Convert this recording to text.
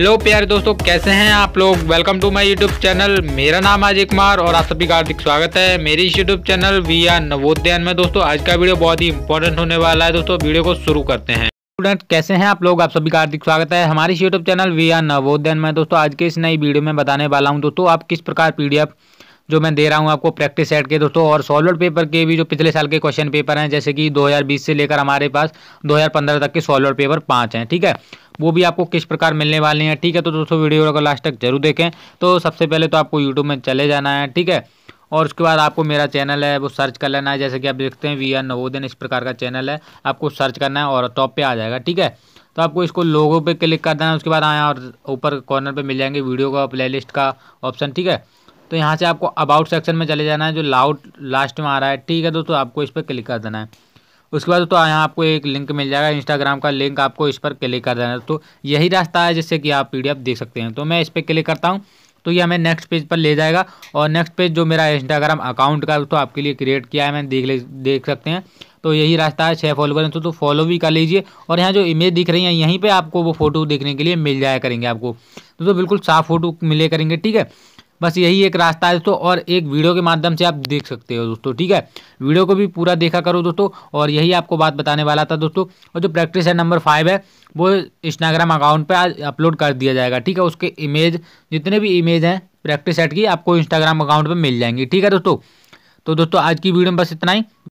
hello प्यारे दोस्तों कैसे हैं आप लोग welcome to my YouTube channel मेरा नाम अजय कुमार और आप सभी का हार्दिक स्वागत है मेरे इस यूट्यूब चैनल वी आर नवोद्यान में दोस्तों आज का वीडियो बहुत ही इंपॉर्टेंट होने वाला है दोस्तों वीडियो को शुरू करते हैं स्टूडेंट कैसे हैं आप लोग आप सभी का हार्दिक स्वागत है हमारे इस यूट्यूब चैनल वी आर नवोद्यान में दोस्तों आज के इस नई वीडियो में बताने वाला हूँ दोस्तों आप किस प्रकार पी जो मैं दे रहा हूँ आपको प्रैक्टिस सेट के दोस्तों और सॉल्वेड पेपर के भी जो पिछले साल के क्वेश्चन पेपर हैं जैसे कि 2020 से लेकर हमारे पास 2015 तक के सॉलवर्ड पेपर पाँच हैं ठीक है वो भी आपको किस प्रकार मिलने वाले हैं ठीक है तो दोस्तों वीडियो को लास्ट तक जरूर देखें तो सबसे पहले तो आपको यूट्यूब में चले जाना है ठीक है और उसके बाद आपको मेरा चैनल है वो सर्च कर लेना है जैसे कि आप देखते हैं वी आर नवोदयन इस प्रकार का चैनल है आपको सर्च करना है और टॉप पे आ जाएगा ठीक है तो आपको इसको लोगो पे क्लिक कर देना है उसके बाद आए और ऊपर कॉर्नर पे मिल जाएंगे वीडियो का प्लेलिस्ट का ऑप्शन ठीक है तो यहाँ से आपको अबाउट सेक्शन में चले जाना है जो लाउड लास्ट में आ रहा है ठीक है दोस्तों आपको इस पर क्लिक कर देना है उसके बाद तो यहाँ आपको एक लिंक मिल जाएगा इंस्टाग्राम का लिंक आपको इस पर क्लिक कर देना है तो यही रास्ता है जिससे कि आप पी देख सकते हैं तो मैं इस पर क्लिक करता हूँ तो ये हमें नेक्स्ट पेज पर ले जाएगा और नेक्स्ट पेज जो मेरा इंस्टाग्राम अकाउंट का तो आपके लिए क्रिएट किया है मैंने देख ले देख सकते हैं तो यही रास्ता है छः फॉलो करें तो, तो फॉलो भी कर लीजिए और यहाँ जो इमेज दिख रही है यहीं पे आपको वो फोटो देखने के लिए मिल जाया करेंगे आपको तो, तो बिल्कुल साफ फोटो मिले करेंगे ठीक है बस यही एक रास्ता है दोस्तों और एक वीडियो के माध्यम से आप देख सकते हो दोस्तों ठीक है वीडियो को भी पूरा देखा करो दोस्तों और यही आपको बात बताने वाला था दोस्तों और जो प्रैक्टिस है नंबर फाइव है वो इंस्टाग्राम अकाउंट पर आज अपलोड कर दिया जाएगा ठीक है उसके इमेज जितने भी इमेज हैं प्रैक्टिस सेट की आपको इंस्टाग्राम अकाउंट पर मिल जाएंगी ठीक है दोस्तों तो दोस्तों आज की वीडियो में बस इतना ही